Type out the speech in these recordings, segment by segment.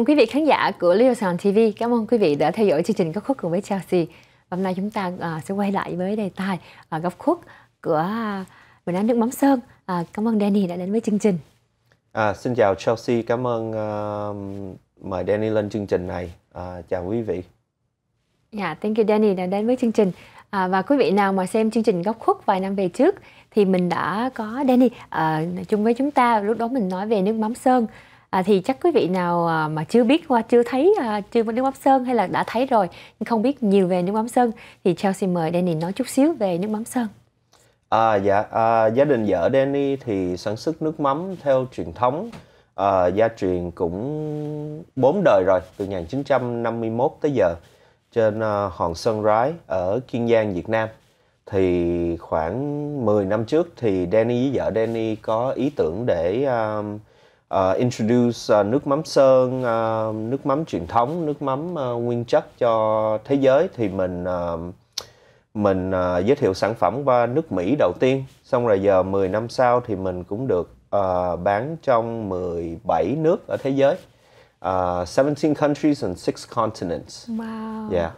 ơn quý vị khán giả của Leo Sound TV. Cảm ơn quý vị đã theo dõi chương trình góc khuất cùng với Chelsea. Hôm nay chúng ta uh, sẽ quay lại với đề tài uh, góc khuất của uh, mình ăn nước mắm sơn. Uh, cảm ơn Danny đã đến với chương trình. À, xin chào Chelsea. Cảm ơn uh, mời Danny lên chương trình này. Uh, chào quý vị. Yeah, dạ, thank you Danny đã đến với chương trình. À, và quý vị nào mà xem chương trình góc khuất vài năm về trước thì mình đã có Danny à, chung với chúng ta lúc đó mình nói về nước mắm sơn à, thì chắc quý vị nào à, mà chưa biết qua chưa thấy à, chưa nước mắm sơn hay là đã thấy rồi nhưng không biết nhiều về nước mắm sơn thì Chelsea mời Danny nói chút xíu về nước mắm sơn. À dạ à, gia đình vợ Danny thì sản xuất nước mắm theo truyền thống à, gia truyền cũng bốn đời rồi từ 1951 tới giờ trên à, hòn Sơn Rái ở Kiên Giang Việt Nam thì khoảng 10 năm trước thì Danny với vợ Danny có ý tưởng để um, uh, introduce uh, nước mắm sơn, uh, nước mắm truyền thống, nước mắm uh, nguyên chất cho thế giới thì mình uh, mình uh, giới thiệu sản phẩm qua nước Mỹ đầu tiên. Xong rồi giờ 10 năm sau thì mình cũng được uh, bán trong 17 nước ở thế giới. Uh, 17 countries and 6 continents. Wow. Yeah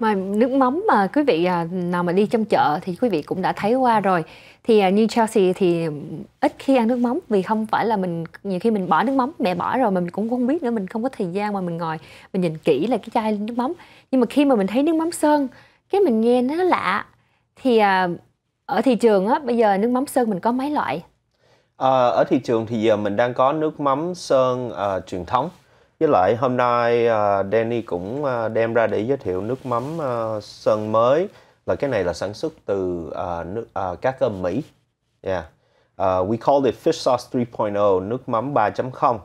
mà nước mắm mà quý vị à, nào mà đi trong chợ thì quý vị cũng đã thấy qua rồi thì à, như Chelsea thì ít khi ăn nước mắm vì không phải là mình nhiều khi mình bỏ nước mắm mẹ bỏ rồi mà mình cũng không biết nữa mình không có thời gian mà mình ngồi mình nhìn kỹ là cái chai nước mắm nhưng mà khi mà mình thấy nước mắm sơn cái mình nghe nó lạ thì à, ở thị trường á bây giờ nước mắm sơn mình có mấy loại à, ở thị trường thì giờ mình đang có nước mắm sơn uh, truyền thống với lại hôm nay uh, Danny cũng uh, đem ra để giới thiệu nước mắm uh, sơn mới là cái này là sản xuất từ uh, nước uh, cá cơm Mỹ. Yeah. Uh, we call it fish sauce 3.0, nước mắm 3.0.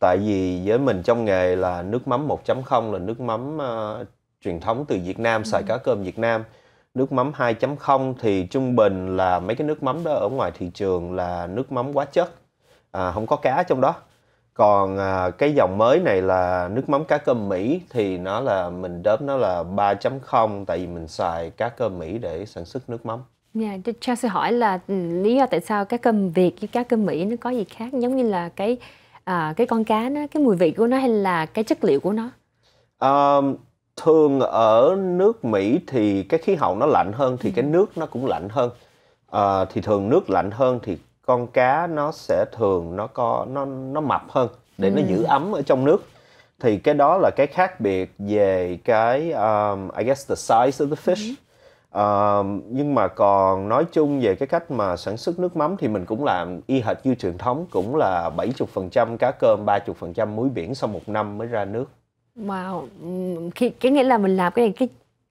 Tại vì với mình trong nghề là nước mắm 1.0 là nước mắm uh, truyền thống từ Việt Nam, xài ừ. cá cơm Việt Nam. Nước mắm 2.0 thì trung bình là mấy cái nước mắm đó ở ngoài thị trường là nước mắm quá chất. À, không có cá trong đó còn à, cái dòng mới này là nước mắm cá cơm Mỹ thì nó là mình đớp nó là 3.0 tại vì mình xài cá cơm Mỹ để sản xuất nước mắm. Dạ, yeah, Trang sẽ hỏi là ừ, lý do tại sao cá cơm Việt với cá cơm Mỹ nó có gì khác giống như là cái à, cái con cá nó cái mùi vị của nó hay là cái chất liệu của nó? À, thường ở nước Mỹ thì cái khí hậu nó lạnh hơn thì ừ. cái nước nó cũng lạnh hơn. À, thì thường nước lạnh hơn thì con cá nó sẽ thường nó có nó nó mập hơn để ừ. nó giữ ừ. ấm ở trong nước thì cái đó là cái khác biệt về cái um, I guess the size of the fish ừ. um, nhưng mà còn nói chung về cái cách mà sản xuất nước mắm thì mình cũng làm y hệt như truyền thống cũng là 70% cá cơm 30% muối biển sau một năm mới ra nước Wow, cái, ừ, cái nghĩa là mình làm cái cái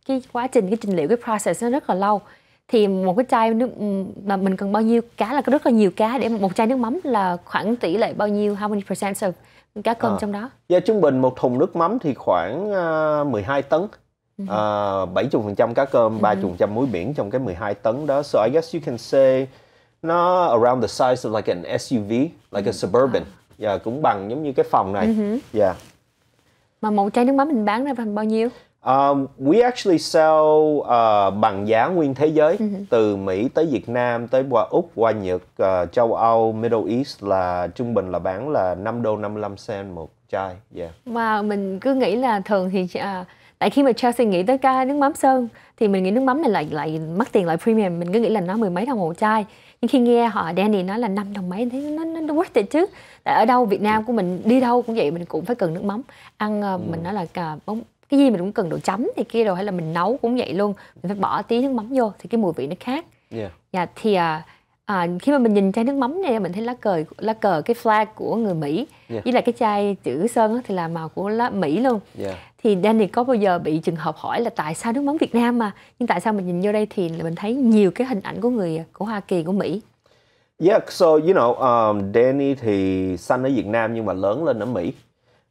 cái quá trình cái trình liệu cái process nó rất là lâu thì một cái chai nước ừ, mà mình cần bao nhiêu cá là có rất là nhiều cá để một chai nước mắm là khoảng tỷ lệ bao nhiêu how many percent of cá cơm à. trong đó? Dạ trung bình một thùng nước mắm thì khoảng uh, à, 12 tấn. Ừ. À, bảy chục phần trăm cá cơm, ừ. ba chục phần trăm muối biển trong cái 12 tấn đó. So I guess you can say nó around the size of like an SUV, like a suburban. Dạ yeah, cũng bằng giống như cái phòng này. Dạ. Uh-huh. Yeah. Mà một chai nước mắm mình bán ra bằng bao nhiêu? Um, we actually sell uh, bằng giá nguyên thế giới mm-hmm. từ Mỹ tới Việt Nam tới qua Úc qua Nhật uh, châu Âu Middle East là trung bình là bán là 5 đô 55 cent một chai. Yeah. Mà mình cứ nghĩ là thường thì uh, tại khi mà Chelsea nghĩ tới ca nước mắm sơn thì mình nghĩ nước mắm này lại lại mất tiền lại premium mình cứ nghĩ là nó mười mấy đồng một chai nhưng khi nghe họ Danny nói là năm đồng mấy thấy nó nó, nó worth it chứ tại ở đâu Việt Nam của mình đi đâu cũng vậy mình cũng phải cần nước mắm ăn uh, ừ. mình nói là cả bóng cái gì mình cũng cần đồ chấm thì kia rồi hay là mình nấu cũng vậy luôn mình phải bỏ tí nước mắm vô thì cái mùi vị nó khác yeah. yeah, dạ, thì à, à, khi mà mình nhìn chai nước mắm này mình thấy lá cờ lá cờ cái flag của người Mỹ yeah. với lại cái chai chữ sơn thì là màu của lá Mỹ luôn yeah. thì Danny có bao giờ bị trường hợp hỏi là tại sao nước mắm Việt Nam mà nhưng tại sao mình nhìn vô đây thì mình thấy nhiều cái hình ảnh của người của Hoa Kỳ của Mỹ Yeah, so you know, um, Danny thì sinh ở Việt Nam nhưng mà lớn lên ở Mỹ.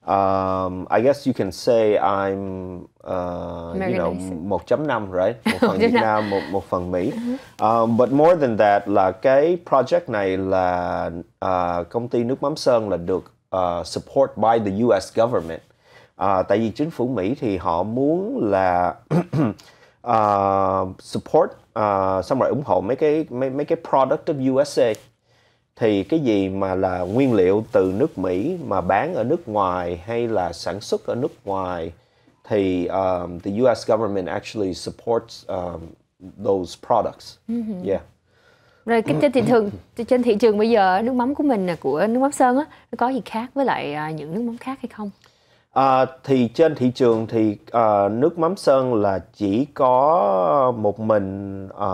Um, I guess you can say I'm, uh, you know, 1.5, right? Một phần Việt Nam, một, một phần Mỹ. Ừ. Um, but more than that là cái project này là uh, công ty nước mắm sơn là được uh, support by the U.S. government. Uh, tại vì chính phủ Mỹ thì họ muốn là uh, support uh, xong rồi ủng hộ mấy cái mấy mấy cái product of USA thì cái gì mà là nguyên liệu từ nước Mỹ mà bán ở nước ngoài hay là sản xuất ở nước ngoài thì um, the US government actually supports um, those products. Mm-hmm. Yeah. Rồi cái trên thị trường trên thị trường bây giờ nước mắm của mình là của nước mắm sơn á có gì khác với lại à, những nước mắm khác hay không? À, thì trên thị trường thì à, nước mắm sơn là chỉ có một mình à,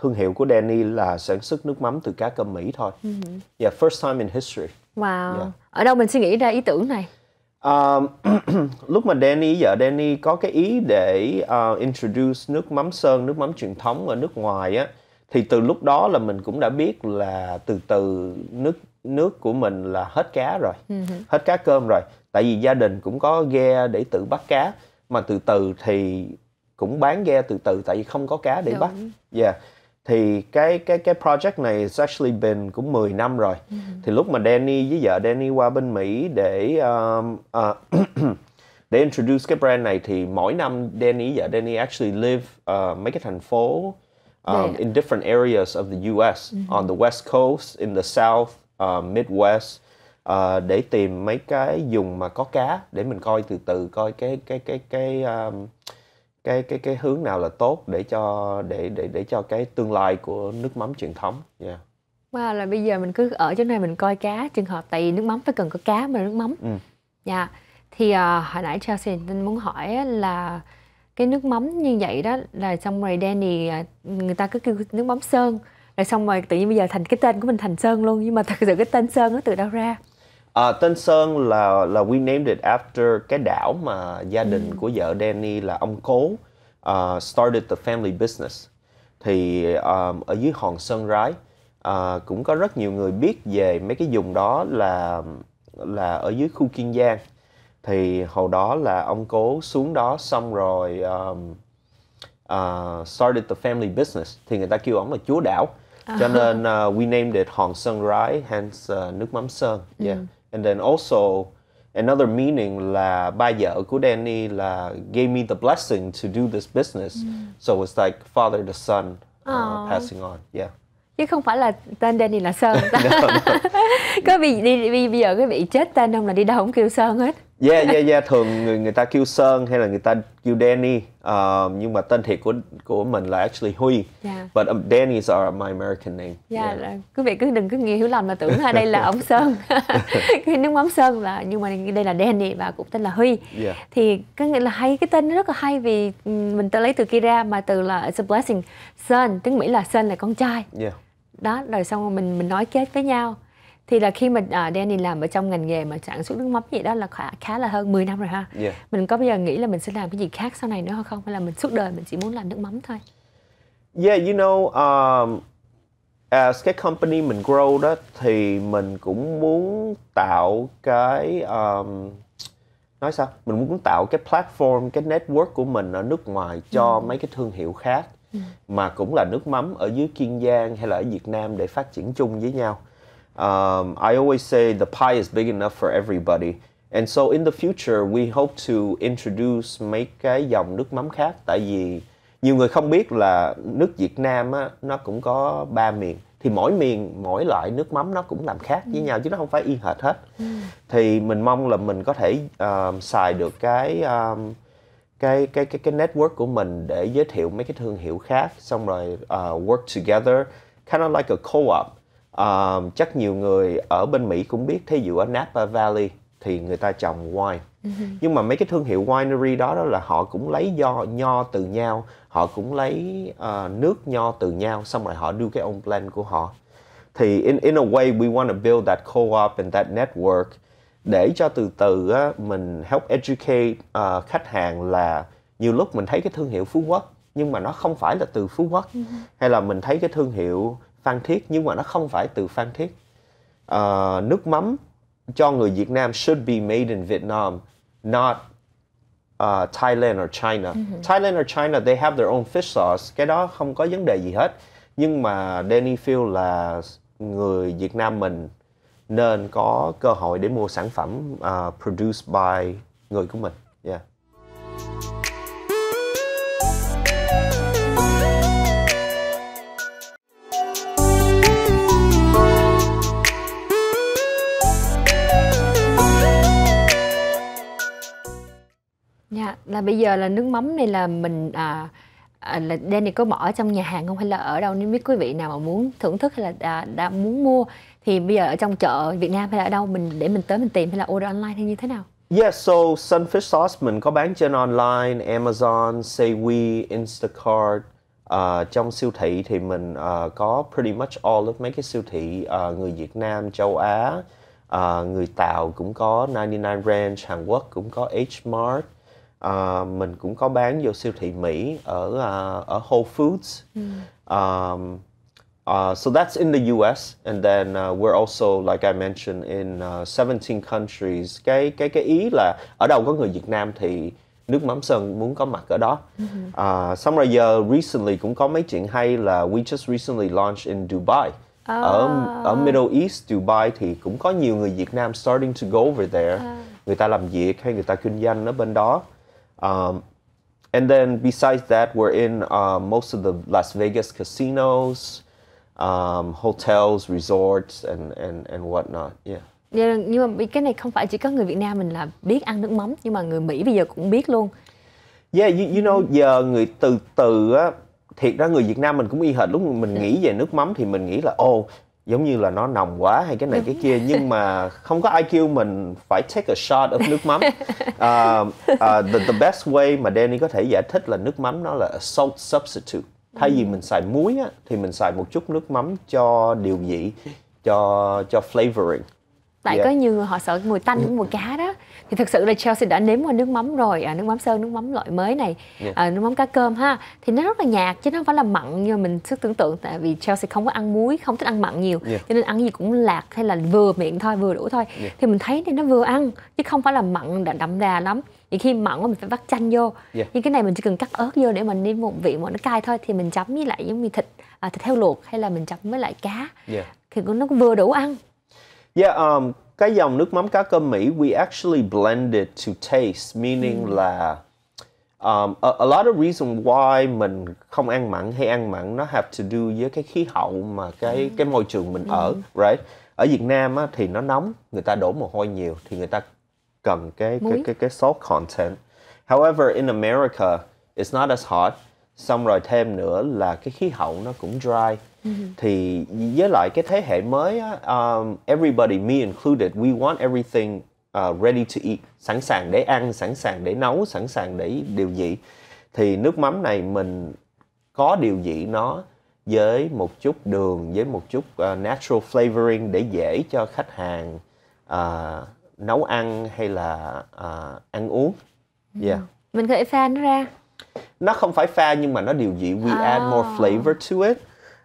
thương hiệu của Danny là sản xuất nước mắm từ cá cơm Mỹ thôi. Uh-huh. Yeah, first time in history. Wow. Yeah. Ở đâu mình suy nghĩ ra ý tưởng này? À, lúc mà Danny vợ Danny có cái ý để uh, introduce nước mắm sơn, nước mắm truyền thống ở nước ngoài á thì từ lúc đó là mình cũng đã biết là từ từ nước nước của mình là hết cá rồi, uh-huh. hết cá cơm rồi tại vì gia đình cũng có ghe để tự bắt cá mà từ từ thì cũng bán ghe từ từ tại vì không có cá để Đúng. bắt yeah thì cái cái cái project này it's actually been cũng 10 năm rồi. Ừ. Thì lúc mà Danny với vợ Danny qua bên Mỹ để um, uh, để introduce cái brand này thì mỗi năm Danny vợ Danny actually live uh, mấy cái thành phố um, yeah. in different areas of the US mm-hmm. Ừ. on the West Coast, in the South, uh, Midwest uh, để tìm mấy cái dùng mà có cá để mình coi từ từ coi cái cái cái cái um, cái cái cái hướng nào là tốt để cho để để để cho cái tương lai của nước mắm truyền thống nha yeah. wow, là bây giờ mình cứ ở chỗ này mình coi cá trường hợp tại vì nước mắm phải cần có cá mà nước mắm ừ. yeah. Dạ. thì uh, hồi nãy Chelsea Ninh muốn hỏi là cái nước mắm như vậy đó là xong rồi Danny ờ, người ta cứ kêu nước mắm sơn rồi xong rồi tự nhiên bây giờ thành cái tên của mình thành sơn luôn nhưng mà thật sự cái tên sơn nó từ đâu ra À, tên Sơn là là we named it after cái đảo mà gia ừ. đình ừ. của vợ Danny là ông cố uh, started the family business. Thì um, ở dưới hòn Sơn Rái uh, cũng có rất nhiều người biết về mấy cái vùng đó là là ở dưới khu Kiên Giang. Thì hồi đó là ông cố xuống đó xong rồi um, uh, started the family business thì người ta kêu ông là chúa đảo. À. Cho nên uh, we named it Hòn Sơn Rái hence uh, nước mắm sơn. Ừ. Yeah. Ừ and then also another meaning là ba vợ của Danny là gave me the blessing to do this business. Mm. So it's like father to son uh, ờ. passing on. Yeah. Chứ không phải là tên Danny là Sơn. no, no. có vì đi, bây giờ cái vị chết tên ông là đi đâu cũng kêu Sơn hết. Yeah, yeah, yeah. Thường người, người ta kêu Sơn hay là người ta kêu Danny. Uh, nhưng mà tên thiệt của của mình là actually Huy. Yeah. But um, Danny is our, my American name. Yeah, yeah. Rồi. quý vị cứ đừng cứ nghe hiểu lầm là tưởng là đây là ông Sơn. cái nước mắm Sơn là nhưng mà đây là Danny và cũng tên là Huy. Yeah. Thì có nghĩa là hay cái tên rất là hay vì ừ, mình ta lấy từ kia ra mà từ là it's a blessing. Sơn tiếng Mỹ là Sơn là con trai. Yeah. Đó, rồi xong rồi mình mình nói kết với nhau thì là khi mà à, Danny làm ở trong ngành nghề mà sản xuất nước mắm gì đó là khá, khá là hơn 10 năm rồi ha yeah. mình có bây giờ nghĩ là mình sẽ làm cái gì khác sau này nữa không hay là mình suốt đời mình chỉ muốn làm nước mắm thôi yeah you know um, as cái company mình grow đó thì mình cũng muốn tạo cái um, nói sao mình muốn tạo cái platform cái network của mình ở nước ngoài cho ừ. mấy cái thương hiệu khác ừ. mà cũng là nước mắm ở dưới kiên giang hay là ở việt nam để phát triển chung với nhau Um, I always say the pie is big enough for everybody. And so in the future, we hope to introduce mấy cái dòng nước mắm khác. Tại vì nhiều người không biết là nước Việt Nam á, nó cũng có ba miền. Thì mỗi miền, mỗi loại nước mắm nó cũng làm khác với ừ. nhau chứ nó không phải y hệt hết. Ừ. Thì mình mong là mình có thể uh, xài được cái... Um, cái cái cái cái network của mình để giới thiệu mấy cái thương hiệu khác xong rồi uh, work together kind of like a co-op uh, chắc nhiều người ở bên Mỹ cũng biết thí dụ ở Napa Valley thì người ta trồng wine ừ nhưng mà mấy cái thương hiệu winery đó đó là họ cũng lấy do nho từ nhau họ cũng lấy uh, nước nho từ nhau xong rồi họ đưa cái ông blend của họ thì in in a way we want to build that co-op and that network để cho từ từ á, mình help educate uh, khách hàng là nhiều lúc mình thấy cái thương hiệu Phú Quốc nhưng mà nó không phải là từ Phú Quốc ừ hay là mình thấy cái thương hiệu Phan Thiết nhưng mà nó không phải từ Phan Thiết. Uh, nước mắm cho người Việt Nam should be made in Vietnam, not uh, Thailand or China. Mm-hmm. Thailand or China they have their own fish sauce, cái đó không có vấn đề gì hết. Nhưng mà Danny feel là người Việt Nam mình nên có cơ hội để mua sản phẩm uh, produced by người của mình. Yeah. là bây giờ là nước mắm này là mình à, à là Danny có bỏ trong nhà hàng không hay là ở đâu nếu biết quý vị nào mà muốn thưởng thức hay là đã, đã muốn mua thì bây giờ ở trong chợ Việt Nam hay là ở đâu mình để mình tới mình tìm hay là order online hay như thế nào? Yeah, so sunfish sauce mình có bán trên online, Amazon, Seiwi, Instacart. Uh, trong siêu thị thì mình uh, có pretty much all of mấy cái siêu thị uh, người Việt Nam, châu Á, uh, người Tàu cũng có 99 Ranch, Hàn Quốc cũng có H-Mart, uh, mình cũng có bán vô siêu thị Mỹ ở uh, ở Whole Foods. Mm. Um, uh, so that's in the US and then uh, we're also like I mentioned in uh, 17 countries. Cái cái cái ý là ở đâu có người Việt Nam thì nước mắm sơn muốn có mặt ở đó. Mm-hmm. Uh, xong rồi giờ recently cũng có mấy chuyện hay là we just recently launched in Dubai. À. ở ở Middle East Dubai thì cũng có nhiều người Việt Nam starting to go over there à. người ta làm việc hay người ta kinh doanh ở bên đó Um, and then besides that, we're in uh, most of the Las Vegas casinos, um, hotels, resorts, and, and, and whatnot. Yeah. Yeah, dạ, nhưng mà cái này không phải chỉ có người Việt Nam mình là biết ăn nước mắm nhưng mà người Mỹ bây giờ cũng biết luôn. Yeah, you, you know giờ người từ từ á thiệt ra người Việt Nam mình cũng y hệt lúc mình dạ. nghĩ về nước mắm thì mình nghĩ là ồ oh, giống như là nó nồng quá hay cái này Đúng. cái kia nhưng mà không có ai kêu mình phải take a shot of nước mắm uh, uh, the, the best way mà Danny có thể giải thích là nước mắm nó là a salt substitute thay vì ừ. mình xài muối á, thì mình xài một chút nước mắm cho điều vị cho cho flavoring tại yeah. có nhiều người họ sợ mùi tanh của mùi cá đó thì thực sự là Chelsea đã nếm qua nước mắm rồi à, nước mắm sơn nước mắm loại mới này yeah. Dạ. à, nước mắm cá cơm ha thì nó rất là nhạt chứ nó không phải là mặn như mình sức tưởng tượng tại vì Chelsea không có ăn muối không thích ăn mặn nhiều yeah. Dạ. cho nên ăn gì cũng lạc hay là vừa miệng thôi vừa đủ thôi yeah. Dạ. thì mình thấy thì nó vừa ăn chứ không phải là mặn đã đậm đà lắm thì khi mặn quá mình phải vắt chanh vô yeah. nhưng cái này mình chỉ cần cắt ớt vô để mình đi một vị mà nó cay thôi thì mình chấm với lại giống như thịt à, thịt heo luộc hay là mình chấm với lại cá yeah. thì nó cũng vừa đủ ăn yeah um cái dòng nước mắm cá cơm Mỹ we actually blend it to taste meaning mm. là um, a, a lot of reason why mình không ăn mặn hay ăn mặn nó have to do với cái khí hậu mà cái ừ. cái môi trường mình mm. ở right ở Việt Nam á, thì nó nóng người ta đổ mồ hôi nhiều thì người ta cần cái cái cái cái salt content however in America it's not as hot xong rồi thêm nữa là cái khí hậu nó cũng dry Ừ. thì với lại cái thế hệ mới um, everybody me included we want everything uh, ready to eat sẵn sàng để ăn sẵn sàng để nấu sẵn sàng để điều dị thì nước mắm này mình có điều dị nó với một chút đường với một chút uh, natural flavoring để dễ cho khách hàng uh, nấu ăn hay là uh, ăn uống ừ. yeah mình gợi pha nó ra nó không phải pha nhưng mà nó điều dị we oh. add à. more flavor to it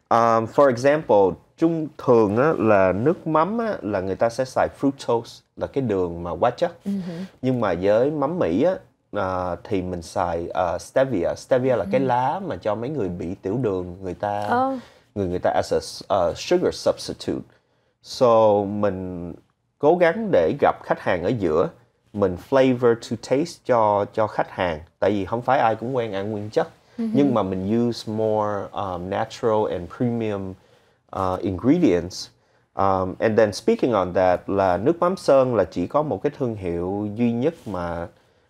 Um, for example, trung thường á, là nước mắm á, là người ta sẽ xài fructose là cái đường mà quá chất. Uh-huh. Nhưng mà với mắm Mỹ á, à, thì mình xài uh, stevia. Stevia là uh-huh. cái ừ lá mà cho mấy người bị tiểu đường người ta oh. người người ta as a uh, sugar substitute. So mình cố gắng để gặp khách hàng ở giữa mình flavor to taste cho cho khách hàng tại vì không phải ai cũng quen ăn nguyên chất -hmm. nhưng mà mình use more um, natural and premium uh, ingredients um, and then speaking on that là nước mắm sơn là chỉ có một cái thương hiệu duy nhất mà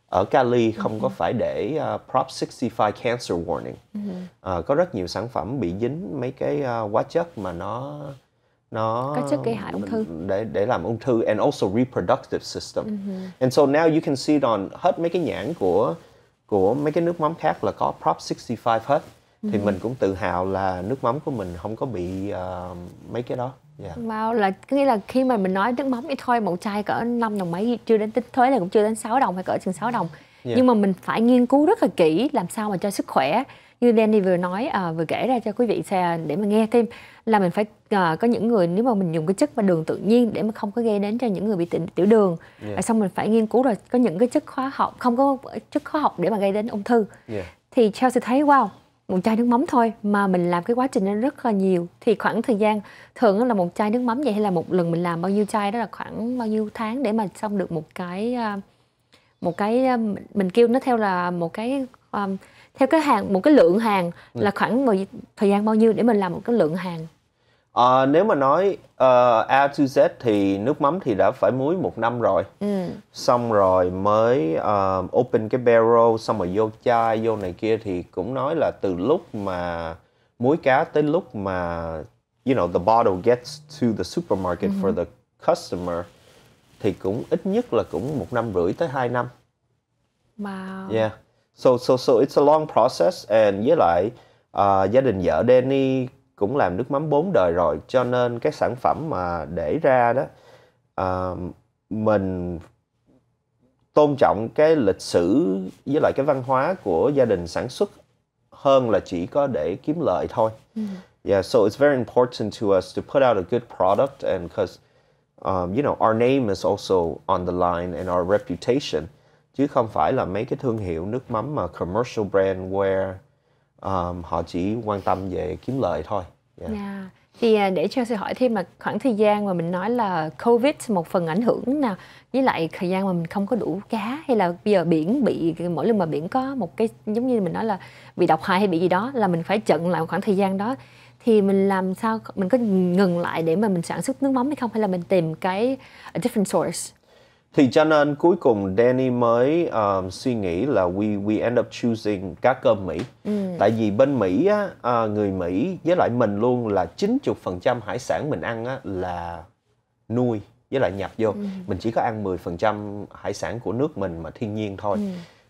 ở Cali không uh ừ -huh. có phải để uh, Prop 65 cancer warning. Uh-huh. Uh, có rất nhiều sản phẩm bị dính mấy cái uh, hóa chất mà nó nó có chất gây hại ung thư để để làm ung thư and also reproductive system. Uh-huh. And so now you can see it on hết mấy cái nhãn của của mấy cái nước mắm khác là có prop 65 hết thì ừ. mình cũng tự hào là nước mắm của mình không có bị uh, mấy cái đó yeah. Dạ. Wow, là nghĩa là khi mà mình nói nước mắm thì thôi một chai cỡ 5 đồng mấy chưa đến tính thuế là cũng chưa đến 6 đồng phải cỡ chừng 6 đồng yeah. Dạ. nhưng mà mình phải nghiên cứu rất là kỹ làm sao mà cho sức khỏe như Danny vừa nói uh, vừa kể ra cho quý vị xem để mà nghe thêm là mình phải uh, có những người nếu mà mình dùng cái chất và đường tự nhiên để mà không có gây đến cho những người bị tiểu, tiểu đường yeah. À, xong mình phải nghiên cứu rồi có những cái chất hóa học không có chất hóa học để mà gây đến ung thư yeah. thì Chelsea thấy wow một chai nước mắm thôi mà mình làm cái quá trình nó rất là nhiều thì khoảng thời gian thường là một chai nước mắm vậy hay là một lần mình làm bao nhiêu chai đó là khoảng bao nhiêu tháng để mà xong được một cái à, một cái mình kêu nó theo là một cái um, theo cái hàng một cái lượng hàng ừ. là khoảng một, thời gian bao nhiêu để mình làm một cái lượng hàng à, nếu mà nói uh, A to Z thì nước mắm thì đã phải muối một năm rồi ừ. xong rồi mới uh, open cái barrel xong rồi vô chai vô này kia thì cũng nói là từ lúc mà muối cá tới lúc mà you know the bottle gets to the supermarket ừ. for the customer thì cũng ít nhất là cũng một năm rưỡi tới hai năm wow yeah so so so it's a long process and với lại uh, gia đình vợ Danny cũng làm nước mắm bốn đời rồi cho nên cái sản phẩm mà để ra đó uh, mình tôn trọng cái lịch sử với lại cái văn hóa của gia đình sản xuất hơn là chỉ có để kiếm lợi thôi. Mm. Yeah, so it's very important to us to put out a good product and because um, you know our name is also on the line and our reputation chứ không phải là mấy cái thương hiệu nước mắm mà commercial brand where um, họ chỉ quan tâm về kiếm lợi thôi. Yeah. Yeah. Dạ. Thì à, để cho Chelsea hỏi thêm là khoảng thời gian mà mình nói là Covid một phần ảnh hưởng nào với lại thời gian mà mình không có đủ cá hay là bây giờ biển bị mỗi lần mà biển có một cái giống như mình nói là bị độc hại hay bị gì đó là mình phải chận lại khoảng thời gian đó thì mình làm sao mình có ngừng lại để mà mình sản xuất nước mắm hay không hay là mình tìm cái different source thì cho nên cuối cùng Danny mới um, suy nghĩ là we we end up choosing cá cơm Mỹ ừ. tại vì bên Mỹ á, à, người Mỹ với lại mình luôn là 90% hải sản mình ăn á, là nuôi với lại nhập vô ừ. mình chỉ có ăn 10% hải sản của nước mình mà thiên nhiên thôi ừ.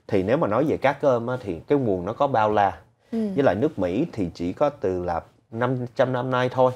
thì nếu mà nói về cá cơm á, thì cái nguồn nó có bao la ừ. với lại nước Mỹ thì chỉ có từ là 500 năm nay thôi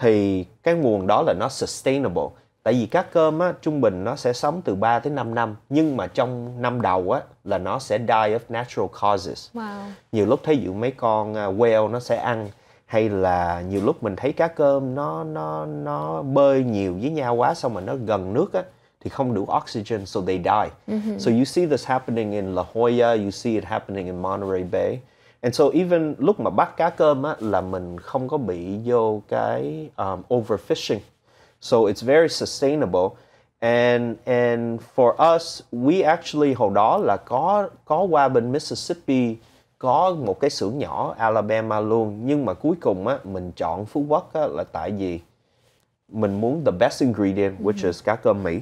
thì cái nguồn đó là nó sustainable tại vì cá cơm á, trung bình nó sẽ sống từ 3 tới 5 năm nhưng mà trong năm đầu á là nó sẽ die of natural causes wow. nhiều lúc thấy dụ mấy con whale à, nó sẽ ăn hay là nhiều lúc mình thấy cá cơm nó nó nó bơi nhiều với nhau quá xong mà nó gần nước á thì không đủ oxygen so they die. Mm-hmm. So you see this happening in La Jolla, you see it happening in Monterey Bay. And so even lúc mà bắt cá cơm á là mình không có bị vô cái um, overfishing. So it's very sustainable. And and for us, we actually hồi đó là có có qua bên Mississippi có một cái xưởng nhỏ Alabama luôn nhưng mà cuối cùng á mình chọn Phú Quốc á, là tại vì mình muốn the best ingredient ừ. which is cá cơm Mỹ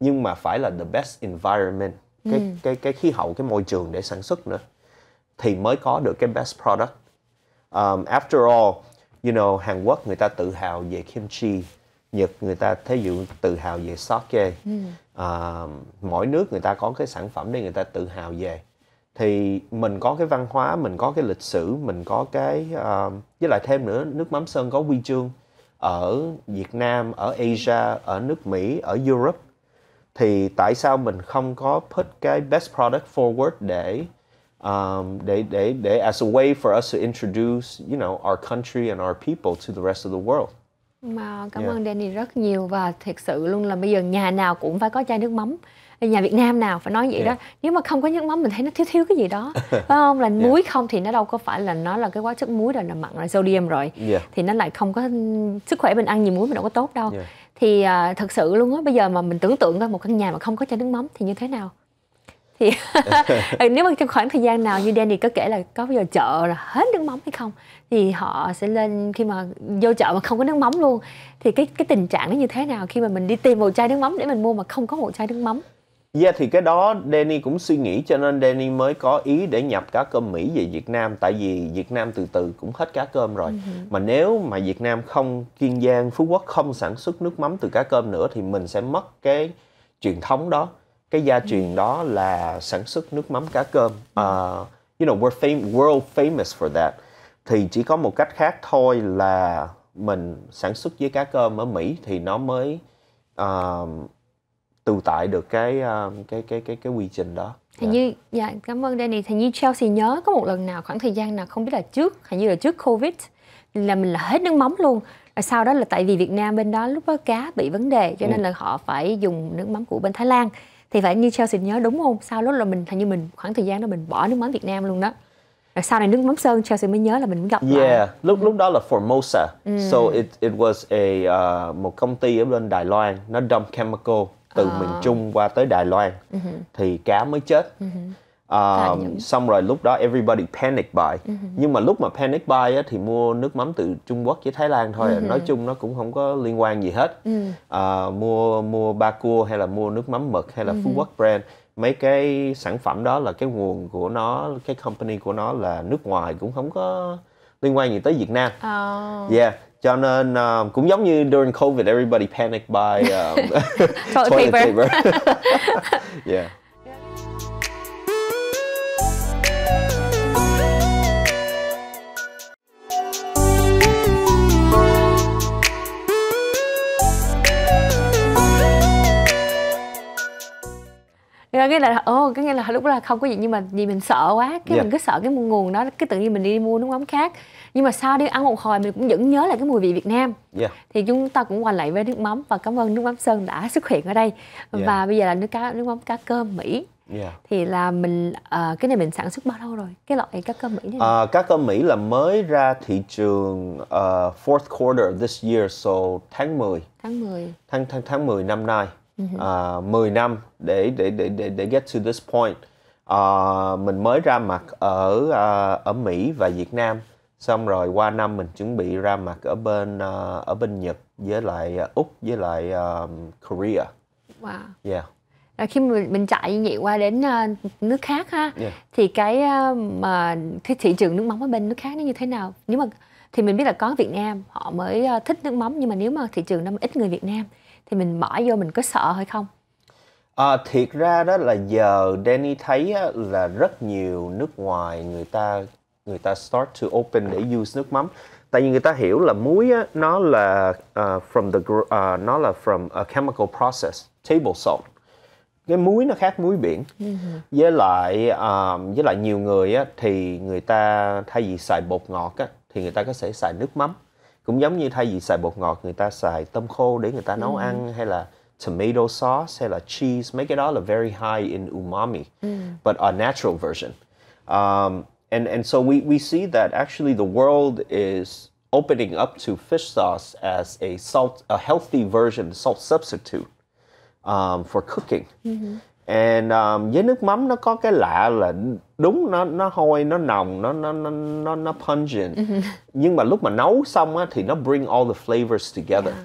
nhưng mà phải là the best environment ừ. cái ừ. cái cái khí hậu cái môi trường để sản xuất nữa thì mới có được cái best product um, after all you know Hàn Quốc người ta tự hào về kimchi Nhật người ta thí dụ tự hào về sake ừ. à, mỗi nước người ta có cái sản phẩm để người ta tự hào về thì mình có cái văn hóa mình có cái lịch sử mình có cái uh, với lại thêm nữa nước mắm sơn có quy chương ở Việt Nam ở Asia ở nước Mỹ ở Europe thì tại sao mình không có put cái best product forward để um, để để để as a way for us to introduce you know our country and our people to the rest of the world mà cảm yeah. Dạ. ơn Danny rất nhiều và thật sự luôn là bây giờ nhà nào cũng phải có chai nước mắm nhà Việt Nam nào phải nói vậy yeah. Dạ. đó nếu mà không có nước mắm mình thấy nó thiếu thiếu cái gì đó phải không là dạ. muối yeah. không thì nó đâu có phải là nó là cái quá chất muối rồi là mặn rồi sodium rồi yeah. thì nó lại không có sức khỏe mình ăn nhiều muối mình đâu có tốt đâu yeah. thì uh, thật sự luôn á bây giờ mà mình tưởng tượng ra một căn nhà mà không có chai nước mắm thì như thế nào thì ừ, nếu mà trong khoảng thời gian nào như Danny có kể là có giờ chợ là hết nước mắm hay không thì họ sẽ lên khi mà vô chợ mà không có nước mắm luôn thì cái cái tình trạng nó như thế nào khi mà mình đi tìm một chai nước mắm để mình mua mà không có một chai nước mắm Yeah, dạ, thì cái đó Danny cũng suy nghĩ cho nên Danny mới có ý để nhập cá cơm Mỹ về Việt Nam tại vì Việt Nam từ từ cũng hết cá cơm rồi. Uh-huh. Mà nếu mà Việt Nam không Kiên Giang, Phú Quốc không sản xuất nước mắm từ cá cơm nữa thì mình sẽ mất cái truyền thống đó cái gia ừ. truyền đó là sản xuất nước mắm cá cơm uh, you know we're fam- world famous for that thì chỉ có một cách khác thôi là mình sản xuất với cá cơm ở Mỹ thì nó mới uh, tồn tại được cái uh, cái cái cái cái quy trình đó hình yeah. như dạ cảm ơn Danny hình như Chelsea nhớ có một lần nào khoảng thời gian nào không biết là trước hình như là trước Covid là mình là hết nước mắm luôn sau đó là tại vì Việt Nam bên đó lúc đó cá bị vấn đề cho ừ. nên là họ phải dùng nước mắm của bên Thái Lan thì phải như Chelsea nhớ đúng không sau lúc là mình hình như mình khoảng thời gian đó mình bỏ nước mắm Việt Nam luôn đó rồi sau này nước mắm sơn Chelsea mới nhớ là mình mới gặp yeah. lại lúc lúc đó là Formosa mm. so it it was a uh, một công ty ở bên Đài Loan nó dump chemical từ uh. miền Trung qua tới Đài Loan uh-huh. thì cá mới chết uh-huh Um, xong rồi lúc đó everybody panic buy uh-huh. nhưng mà lúc mà panic buy á, thì mua nước mắm từ Trung Quốc với Thái Lan thôi uh-huh. nói chung nó cũng không có liên quan gì hết uh-huh. uh, mua mua ba cua hay là mua nước mắm mực hay là uh-huh. Phú Quốc brand mấy cái sản phẩm đó là cái nguồn của nó cái company của nó là nước ngoài cũng không có liên quan gì tới Việt Nam oh. yeah cho nên um, cũng giống như during covid everybody panic buy um, toilet paper, paper. yeah có nghĩa là ồ oh, có nghĩa là lúc đó là không có gì nhưng mà vì mình sợ quá cái yeah. mình cứ sợ cái nguồn đó cái tự nhiên mình đi mua nước mắm khác nhưng mà sau đi ăn một hồi mình cũng vẫn nhớ là cái mùi vị Việt Nam yeah. thì chúng ta cũng quay lại với nước mắm và cảm ơn nước mắm Sơn đã xuất hiện ở đây yeah. và bây giờ là nước cá nước mắm cá cơm Mỹ Yeah. thì là mình uh, cái này mình sản xuất bao lâu rồi cái loại cá cơm mỹ này uh, cá cơm mỹ là mới ra thị trường uh, fourth quarter of this year so tháng 10 tháng 10 tháng tháng tháng 10 năm nay uh, ừ 10 à, năm để để để để để get to this point uh, mình mới ra mặt ở uh, ở Mỹ và Việt Nam xong rồi qua năm mình chuẩn bị ra mặt ở bên uh, ở bên Nhật với lại uh, Úc với lại uh, Korea wow yeah rồi khi mình, mình chạy như vậy qua đến uh, nước khác ha yeah. thì cái uh, mà cái thị trường nước mắm ở bên nước khác nó như thế nào nếu mà thì mình biết là có Việt Nam họ mới uh, thích nước mắm nhưng mà nếu mà thị trường nó ít người Việt Nam thì mình bỏ vô mình có sợ hay không À, thiệt ra đó là giờ Danny thấy là rất nhiều nước ngoài người ta người ta start to open để use nước mắm tại vì người ta hiểu là muối á, nó là uh, from the uh, nó là from a chemical process table salt cái muối nó khác muối biển ừ. với lại um, với lại nhiều người á, thì người ta thay vì xài bột ngọt á, thì người ta có thể xài nước mắm cũng giống như thay vì xài bột ngọt người ta xài tôm khô để người ta nấu ăn hay là tomato sauce hay là cheese mấy cái đó là very high in umami mm. but a natural version um, and and so we we see that actually the world is opening up to fish sauce as a salt a healthy version salt substitute um, for cooking mm-hmm. and um, với nước mắm nó có cái lạ là đúng nó nó hôi nó nồng nó nó nó nó, pungent nhưng mà lúc mà nấu xong á, thì nó bring all the flavors together yeah.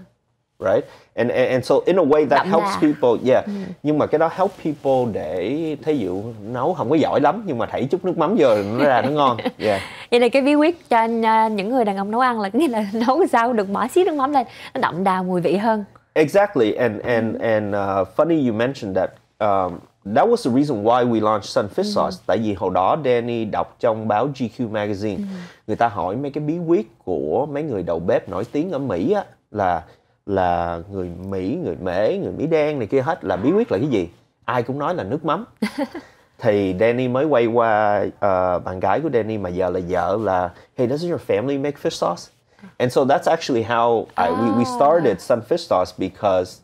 right and, and and so in a way that Đậm helps ra. people yeah ừ. nhưng mà cái đó help people để thí dụ nấu không có giỏi lắm nhưng mà thảy chút nước mắm vô nó ra nó ngon yeah vậy là cái bí quyết cho à, những người đàn ông nấu ăn là nghĩa là nấu sao được bỏ xíu nước mắm lên nó đậm đà mùi vị hơn Exactly, and and ừ. and uh, funny you mentioned that um, that was the reason why we launched Sunfish mm. Ừ. Sauce. Tại vì hồi đó Danny đọc trong báo GQ magazine, mm. người ta hỏi mấy cái bí quyết của mấy người đầu bếp nổi tiếng ở Mỹ á là là người Mỹ, người Mễ, người Mỹ đen này kia hết là bí quyết là cái gì? Ai cũng nói là nước mắm. thì Danny mới quay qua uh, bạn gái của Danny mà giờ là vợ là Hey, doesn't your family make fish sauce? Ừ. And so that's actually how I, we, we à. started Sunfish Sauce because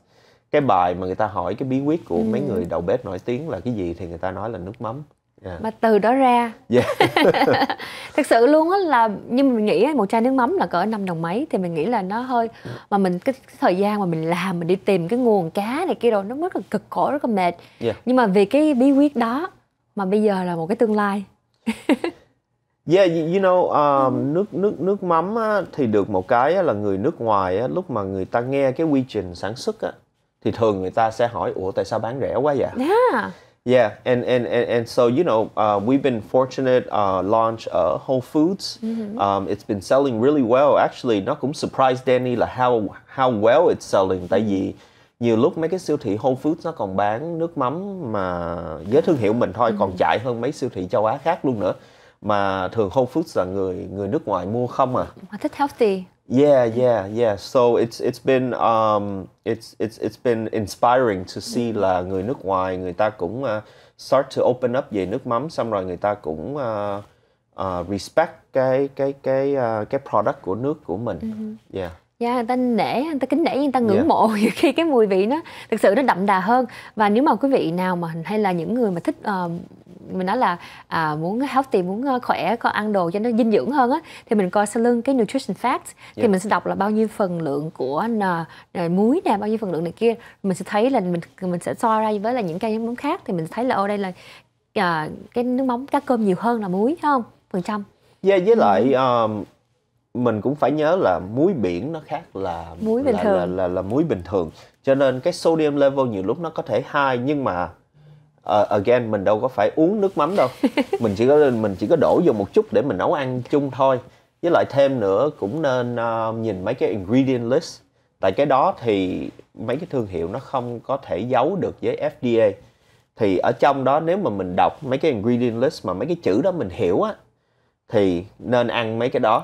cái bài mà người ta hỏi cái bí quyết của ừ. mấy người đầu bếp nổi tiếng là cái gì thì người ta nói là nước mắm yeah. Dạ. mà từ đó ra yeah. Dạ. thật sự luôn á là nhưng mình nghĩ một chai nước mắm là cỡ năm đồng mấy thì mình nghĩ là nó hơi mà mình cái, cái thời gian mà mình làm mình đi tìm cái nguồn cá này kia rồi nó rất là cực khổ rất là mệt yeah. Dạ. nhưng mà vì cái bí quyết đó mà bây giờ là một cái tương lai Yeah, you, you know, um, ừ. nước nước nước mắm á, thì được một cái á, là người nước ngoài á, lúc mà người ta nghe cái quy trình sản xuất á, thì thường người ta sẽ hỏi ủa tại sao bán rẻ quá vậy? Yeah. Yeah, and and and, and so you know uh, we've been fortunate uh, launch ở uh, Whole Foods. Mm-hmm. Um, it's been selling really well. Actually, nó cũng surprise Danny là how how well it's selling. Tại mm-hmm. vì nhiều lúc mấy cái siêu thị Whole Foods nó còn bán nước mắm mà với thương hiệu mình thôi còn mm-hmm. chạy hơn mấy siêu thị châu Á khác luôn nữa. Mà thường Whole Foods là người người nước ngoài mua không à. Mà thích healthy. Yeah, yeah, yeah. So it's it's been um it's it's it's been inspiring to see ừ. là người nước ngoài người ta cũng uh, start to open up về nước mắm xong rồi người ta cũng uh, uh, respect cái cái cái uh, cái product của nước của mình. Mm-hmm. Yeah dạ yeah, người ta nể người ta kính nể người ta ngưỡng yeah. Dạ. mộ khi cái mùi vị nó thực sự nó đậm đà hơn và nếu mà quý vị nào mà hay là những người mà thích uh, mình nói là à, muốn healthy muốn ờ, khỏe có ăn đồ cho nó dinh dưỡng hơn á thì mình coi sau lưng cái nutrition facts yeah. thì dạ. mình sẽ đọc là bao nhiêu phần lượng của n, n, muối nè bao nhiêu phần lượng này kia mình sẽ thấy là mình mình sẽ so ra với là những cây nước mắm khác thì mình thấy là ở đây là à, cái nước mắm cá cơm nhiều hơn là muối phải không phần trăm yeah dạ, với lại um, mình cũng phải nhớ là muối biển nó khác là muối bình là, thường là, là là muối bình thường cho nên cái sodium level nhiều lúc nó có thể hai nhưng mà uh, again mình đâu có phải uống nước mắm đâu mình chỉ có mình chỉ có đổ vô một chút để mình nấu ăn chung thôi với lại thêm nữa cũng nên uh, nhìn mấy cái ingredient list tại cái đó thì mấy cái thương hiệu nó không có thể giấu được với FDA thì ở trong đó nếu mà mình đọc mấy cái ingredient list mà mấy cái chữ đó mình hiểu á thì nên ăn mấy cái đó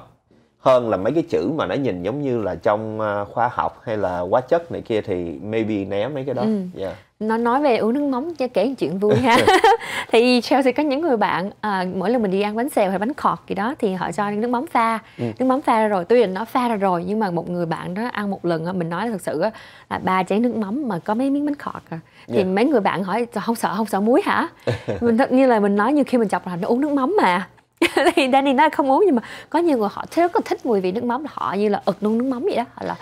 hơn là mấy cái chữ mà nó nhìn giống như là trong à, khoa học hay là hóa chất này kia thì maybe né mấy cái đó. Ừ. Yeah. Nó nói về uống nước mắm cho kể chuyện vui ha. thì Chelsea có những người bạn à, mỗi lần mình đi ăn bánh xèo hay bánh khọt gì đó thì họ cho nước mắm pha, ừ. nước mắm pha ra rồi. Tuy là nó pha ra rồi nhưng mà một người bạn đó ăn một lần mình nói là thật sự là ba chén nước mắm mà có mấy miếng bánh khọt à. thì yeah. mấy người bạn hỏi không sợ không sợ muối hả? mình thật như là mình nói như khi mình chọc là nó uống nước mắm mà thì Danny nói không uống nhưng mà có nhiều người họ rất là thích mùi vị nước mắm là họ như là ực luôn nước mắm vậy đó hoặc là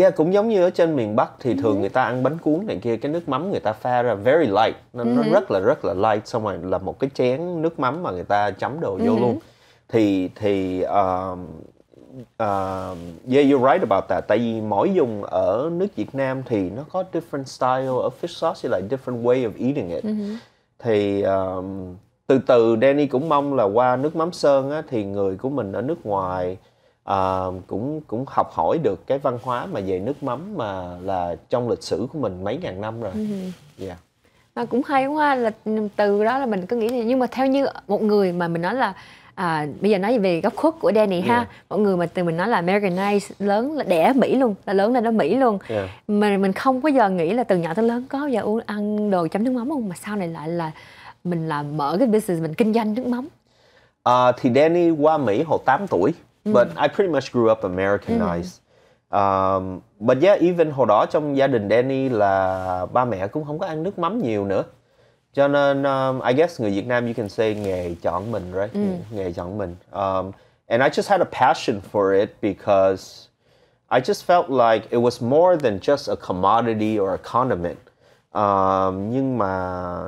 Yeah, cũng giống như ở trên miền Bắc thì ừ thường ừ. người ta ăn bánh cuốn này kia cái nước mắm người ta pha ra very light nó, ừ. nó rất là rất là light xong rồi là một cái chén nước mắm mà người ta chấm đồ vô ừ luôn thì thì um, uh, yeah you're right about that tại vì mỗi vùng ở nước Việt Nam thì nó có different style ở fish sauce like different way of eating it ừ thì um, từ từ Danny cũng mong là qua nước mắm sơn á, thì người của mình ở nước ngoài à, cũng cũng học hỏi được cái văn hóa mà về nước mắm mà là trong lịch sử của mình mấy ngàn năm rồi. Yeah. Ừ dạ. Mà cũng hay quá là từ đó là mình cứ nghĩ là nhưng mà theo như một người mà mình nói là à, bây giờ nói về góc khuất của Danny yeah. ha dạ. mọi người mà từ mình nói là Americanized lớn là đẻ Mỹ luôn là lớn lên ở Mỹ luôn yeah. Dạ. mà mình không có giờ nghĩ là từ nhỏ tới lớn có giờ uống ăn đồ chấm nước mắm không mà sau này lại là mình là mở cái business mình kinh doanh nước mắm uh, thì Danny qua Mỹ hồi 8 tuổi mm. but I pretty much grew up Americanized mm. um, but yeah even hồi đó trong gia đình Danny là ba mẹ cũng không có ăn nước mắm nhiều nữa cho nên um, I guess người Việt Nam you can say nghề chọn mình right mm. nghề chọn mình um, and I just had a passion for it because I just felt like it was more than just a commodity or a condiment uh, nhưng mà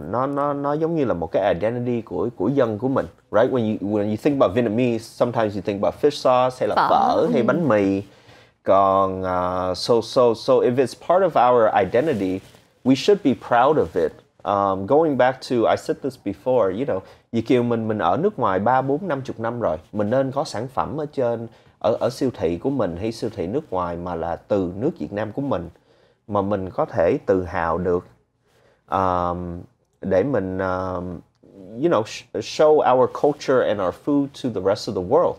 nó nó nó giống như là một cái identity của của dân của mình right when you when you think about Vietnamese sometimes you think about fish sauce hay là phở, phở hay bánh mì còn uh, so so so if it's part of our identity we should be proud of it um, going back to I said this before you know Vì kêu mình mình ở nước ngoài ba bốn năm chục năm rồi mình nên có sản phẩm ở trên ở ở siêu thị của mình hay siêu thị nước ngoài mà là từ nước Việt Nam của mình mà mình có thể tự hào được um, để mình um, you know show our culture and our food to the rest of the world.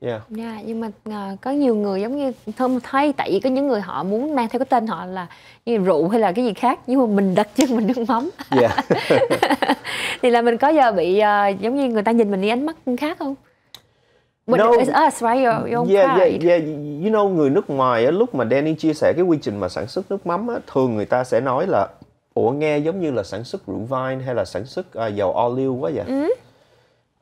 Yeah. yeah. Dạ, nhưng mà uh, có nhiều người giống như thơm thấy tại vì có những người họ muốn mang theo cái tên họ là như rượu hay là cái gì khác nhưng mà mình đặt chân mình nước mắm. Yeah. thì là mình có giờ bị uh, giống như người ta nhìn mình đi ánh mắt khác không? When no, it's us, right? You're, you're yeah, pride. yeah, yeah. You know, người nước ngoài á, lúc mà Danny chia sẻ cái quy trình mà sản xuất nước mắm á, thường người ta sẽ nói là ủa nghe giống như là sản xuất rượu vine hay là sản xuất uh, dầu olive quá vậy ừ.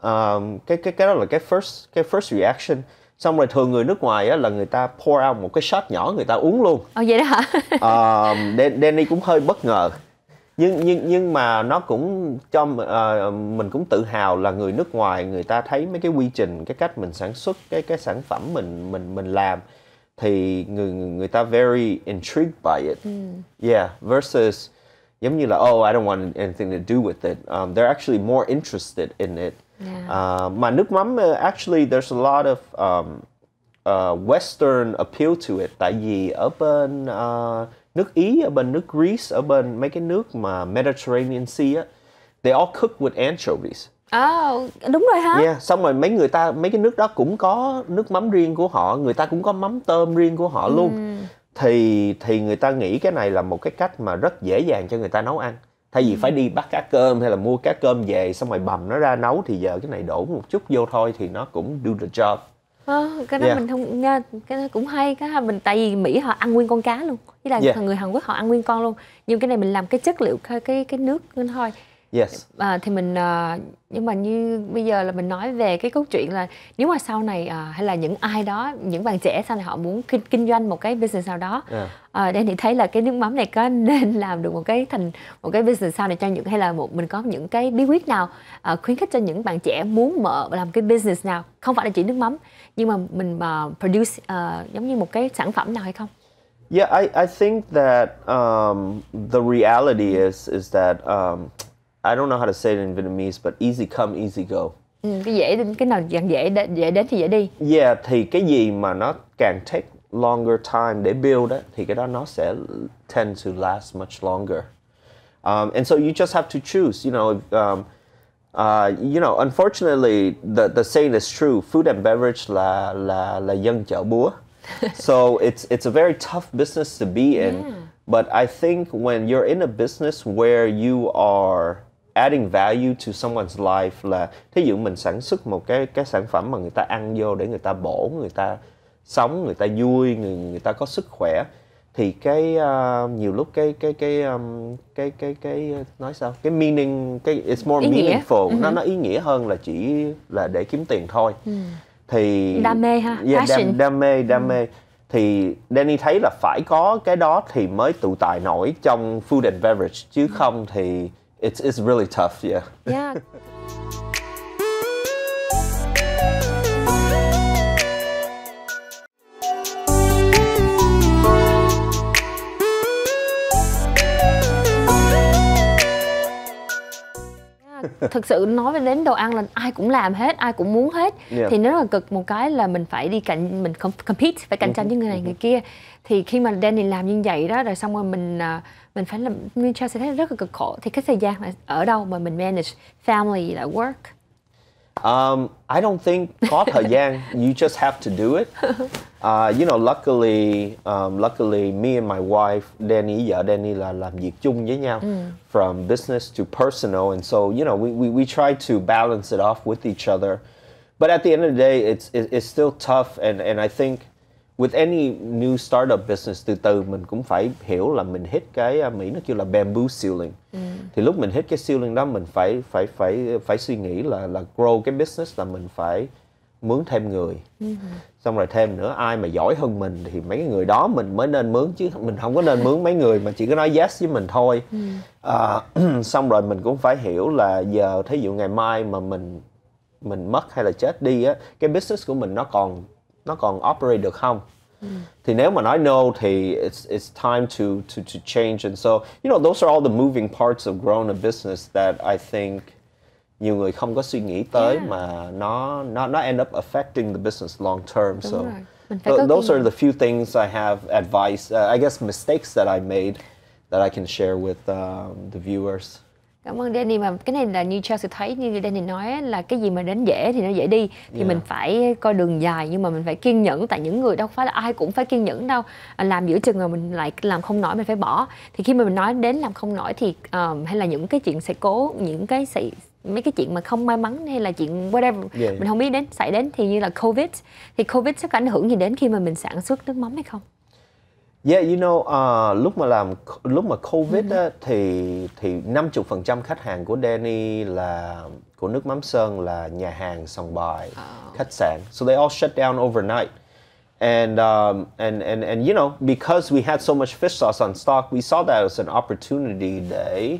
uh, cái cái cái đó là cái first cái first reaction xong rồi thường người nước ngoài á, là người ta pour out một cái shot nhỏ người ta uống luôn ồ vậy đó hả uh, Danny cũng hơi bất ngờ nhưng nhưng nhưng mà nó cũng cho uh, mình cũng tự hào là người nước ngoài người ta thấy mấy cái quy trình cái cách mình sản xuất cái cái sản phẩm mình mình mình làm thì người người ta very intrigued by it. Mm. Yeah, versus giống như là oh I don't want anything to do with it um, they're actually more interested in it yeah. uh, mà nước mắm uh, actually there's a lot of um, uh, Western appeal to it tại vì ở bên uh, nước Ý ở bên nước Greece ở bên mấy cái nước mà Mediterranean Sea á they all cook with anchovies Oh, đúng rồi hả? Yeah, xong rồi mấy người ta mấy cái nước đó cũng có nước mắm riêng của họ, người ta cũng có mắm tôm riêng của họ luôn. Mm thì thì người ta nghĩ cái này là một cái cách mà rất dễ dàng cho người ta nấu ăn thay vì ừ. phải đi bắt cá cơm hay là mua cá cơm về xong rồi bầm nó ra nấu thì giờ cái này đổ một chút vô thôi thì nó cũng do the job à, cái đó yeah. mình không nghe cái đó cũng hay cái đó mình tại vì mỹ họ ăn nguyên con cá luôn với là yeah. người hàn quốc họ ăn nguyên con luôn nhưng cái này mình làm cái chất liệu cái cái, cái nước thôi Yes. À, thì mình ờ, nhưng mà như bây giờ là mình nói về cái câu chuyện là nếu mà sau này à, hay là những ai đó những bạn trẻ sau này họ muốn kinh, kinh doanh một cái business nào đó yeah. à, đây thì thấy là cái nước mắm này có nên làm được một cái thành một cái business sau này cho những hay là một mình có những cái bí quyết nào à, khuyến khích cho những bạn trẻ muốn mở làm cái business nào không phải là chỉ nước mắm nhưng mà mình mà produce uh, giống như một cái sản phẩm nào hay không? Yeah, I I think that um, the reality is is that um, I don't know how to say it in Vietnamese, but easy come, easy go. cái dễ cái nào càng dễ dễ đến thì dễ đi. Yeah, thì cái gì mà nó càng take longer time để build ấy, thì cái đó nó sẽ tend to last much longer. Um, and so you just have to choose. You know, um, uh, you know, unfortunately, the the saying is true. Food and beverage là là là dân chợ búa. so it's it's a very tough business to be in. Yeah. But I think when you're in a business where you are adding value to someone's life là thí dụ mình sản xuất một cái cái sản phẩm mà người ta ăn vô để người ta bổ người ta sống người ta vui người người ta có sức khỏe thì cái uh, nhiều lúc cái cái cái um, cái, cái cái nói sao cái meaning cái it's more ý nghĩa. meaningful uh-huh. nó ừ. nó ý nghĩa hơn là chỉ là để kiếm tiền thôi uh-huh. thì đam mê ha yeah, Passion. đam, đam mê đam uh-huh. thì Danny thấy là phải có cái đó thì mới tụ tài nổi trong food and beverage chứ không thì It's, it's really tough, yeah. Yeah. thực sự nói đến đồ ăn là ai cũng làm hết ai cũng muốn hết yeah. Dạ. thì nó rất là cực một cái là mình phải đi cạnh mình compete phải cạnh tranh với người này người kia thì khi mà Danny làm như vậy đó rồi xong rồi mình à, mình phải làm như sẽ thấy rất là cực khổ thì cái thời gian là ở đâu mà mình manage family là work um, I don't think có thời gian you just have to do it Uh, you know, luckily, um, luckily, me and my wife, Danny, vợ Danny là làm việc chung với nhau, mm. from business to personal, and so you know, we, we we try to balance it off with each other, but at the end of the day, it's it's still tough, and and I think with any new startup business từ từ mình cũng phải hiểu là mình hit cái à, Mỹ nó kêu là bamboo ceiling. Ừ. Thì lúc mình hit cái ceiling đó mình phải phải phải phải suy nghĩ là là grow cái business là mình phải mướn thêm người ừ. xong rồi thêm nữa ai mà giỏi hơn mình thì mấy người đó mình mới nên mướn chứ mình không có nên mướn mấy người mà chỉ có nói yes với mình thôi ừ. à, xong rồi mình cũng phải hiểu là giờ thí dụ ngày mai mà mình mình mất hay là chết đi á cái business của mình nó còn nó còn operate được không ừ. thì nếu mà nói no thì it's it's time to to to change and so you know those are all the moving parts of growing a business that I think nhiều người không có suy nghĩ tới yeah. mà nó nó nó end up affecting the business long term Đúng so rồi. Mình phải th- those kinh... are the few things I have advice uh, I guess mistakes that I made that I can share with um, the viewers. Cảm ơn Danny mà cái này là như Chelsea thấy như Danny nói là cái gì mà đến dễ thì nó dễ đi thì yeah. mình phải coi đường dài nhưng mà mình phải kiên nhẫn tại những người đâu phải là ai cũng phải kiên nhẫn đâu à, làm giữa chừng rồi mình lại làm không nổi mình phải bỏ thì khi mà mình nói đến làm không nổi thì um, hay là những cái chuyện sẽ cố những cái sự mấy cái chuyện mà không may mắn hay là chuyện whatever yeah. Dạ. mình không biết đến xảy đến thì như là covid thì covid sẽ có ảnh hưởng gì đến khi mà mình sản xuất nước mắm hay không Yeah, dạ, you know, uh, lúc mà làm lúc mà Covid mm-hmm. á, ừ. thì thì 50% khách hàng của Danny là của nước mắm sơn là nhà hàng, sòng bài, oh. khách sạn. So they all shut down overnight. And um, and and and you know, because we had so much fish sauce on stock, we saw that as an opportunity để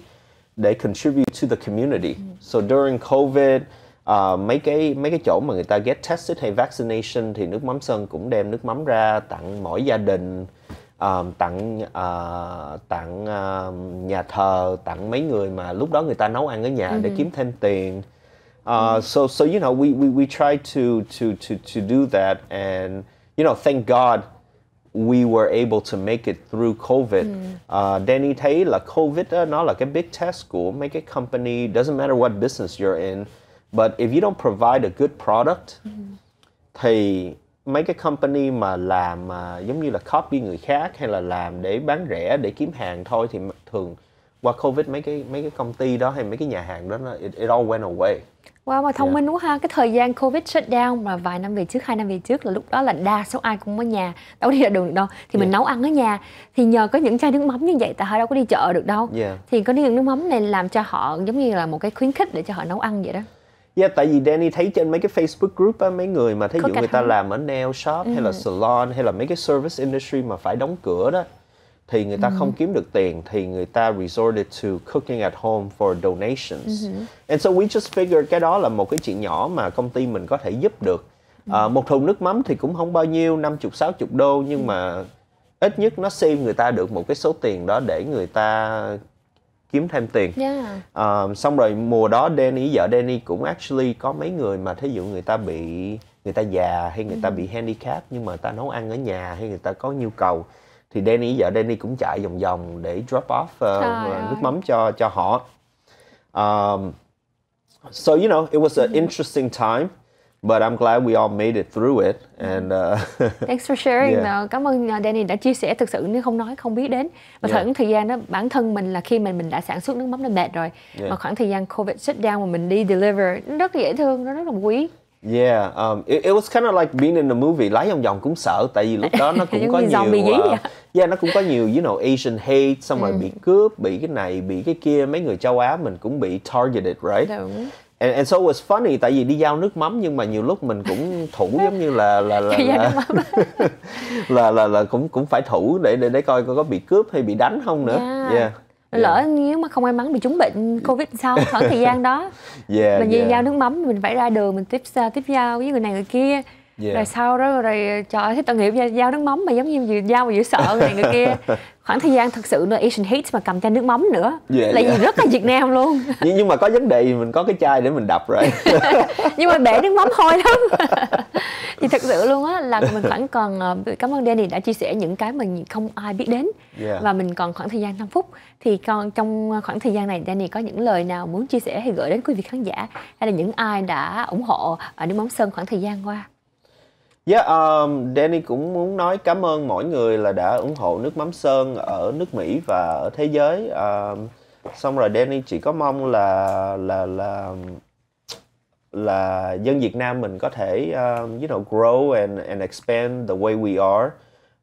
để contribute to the community. Ừ. So during COVID, uh, mấy cái mấy cái chỗ mà người ta get tested hay vaccination thì nước mắm sơn cũng đem nước mắm ra tặng mỗi gia đình um, tặng uh, tặng uh, nhà thờ tặng mấy người mà lúc đó người ta nấu ăn ở nhà mm-hmm. để ừ. kiếm thêm tiền uh, mm so so you know we we we try to to to to do that and you know thank God we were able to make it through COVID. Mm. Uh, Danny thấy là COVID đó, nó là cái big test của mấy cái company, doesn't matter what business you're in, but if you don't provide a good product, mm. thì mấy cái company mà làm mà giống như là copy người khác hay là làm để bán rẻ để kiếm hàng thôi thì thường qua covid mấy cái mấy cái công ty đó hay mấy cái nhà hàng đó nó it, it all went away Wow, mà thông yeah. Dạ. minh quá ha. Cái thời gian Covid shutdown mà vài năm về trước, hai năm về trước là lúc đó là đa số ai cũng ở nhà, đâu đi ra đường được đâu. Thì yeah. mình dạ. nấu ăn ở nhà. Thì nhờ có những chai nước mắm như vậy tại họ đâu có đi chợ được đâu. Yeah. Dạ. Thì có những nước mắm này làm cho họ giống như là một cái khuyến khích để cho họ nấu ăn vậy đó. Yeah, tại vì Danny thấy trên mấy cái Facebook group á, mấy người mà thấy dụ người ta làm ở nail shop ừ. hay là ừ. salon hay là mấy cái service industry mà phải đóng cửa đó thì người ta mm-hmm. không ừ. kiếm được tiền thì người ta resorted to cooking at home for donations. Mm-hmm. And so we just figured cái đó là một cái chuyện nhỏ mà công ty mình có thể giúp được. Ừ. À, một thùng nước mắm thì cũng không bao nhiêu, năm chục sáu chục đô nhưng mà ít nhất nó save người ta được một cái số tiền đó để người ta kiếm thêm tiền. Yeah. À, xong rồi mùa đó Danny vợ Danny cũng actually có mấy người mà thí dụ người ta bị người ta già hay người ta bị handicap nhưng mà ta nấu ăn ở nhà hay người ta có nhu cầu thì Danny vợ Danny cũng chạy vòng vòng để drop off uh, nước mắm cho cho họ um, so you know it was an interesting time but I'm glad we all made it through it and uh, thanks for sharing yeah. cảm ơn ờ, Danny đã chia sẻ thực sự nếu không nói không biết đến mà yeah. khoảng thời gian đó bản thân mình là khi mình mình đã sản xuất nước mắm nó mệt rồi yeah. mà khoảng thời gian Covid shutdown mà mình đi deliver nó rất dễ thương nó rất là quý Yeah, um, it, it was kind of like being in the movie. Lái vòng vòng cũng sợ tại vì lúc đó nó cũng có nhiều uh, Yeah, nó cũng có nhiều you know Asian hate xong rồi bị ừ. cướp, bị cái này, bị cái kia, mấy người châu Á mình cũng bị targeted, right? Đúng. And, and so it was funny tại vì đi giao nước mắm nhưng mà nhiều lúc mình cũng thủ giống như là là là là, là, là, là, là cũng cũng phải thủ để để để coi có, có bị cướp hay bị đánh không nữa. Yeah. yeah yeah. lỡ dạ. nếu mà không may mắn bị trúng bệnh covid sao khoảng thời gian đó yeah, mình yeah. giao nước mắm mình phải ra đường mình tiếp à, tiếp giao với người này người kia yeah. Dạ. rồi sau đó rồi trời ơi, thấy tội nghiệp giao nước mắm mà giống như vừa dao mà vừa sợ này người kia khoảng thời gian thực sự là Asian Heat mà cầm chai nước mắm nữa yeah, dạ, là yeah. Dạ. gì rất là Việt Nam luôn nhưng, nhưng mà có vấn đề thì mình có cái chai để mình đập rồi nhưng mà bể nước mắm thôi lắm thì thật sự luôn á là mình vẫn còn ờ, cảm ơn Danny đã chia sẻ những cái mình không ai biết đến yeah. và mình còn khoảng thời gian 5 phút thì còn trong khoảng thời gian này Danny có những lời nào muốn chia sẻ hay gửi đến quý vị khán giả hay là những ai đã ủng hộ ở ờ, nước mắm sơn khoảng thời gian qua Yeah, dạ, um, Danny cũng muốn nói cảm ơn mọi người là đã ủng hộ nước mắm sơn ở nước Mỹ và ở thế giới. Um, xong rồi Danny chỉ có mong là là là là dân Việt Nam mình có thể um, you know grow and and expand the way we are.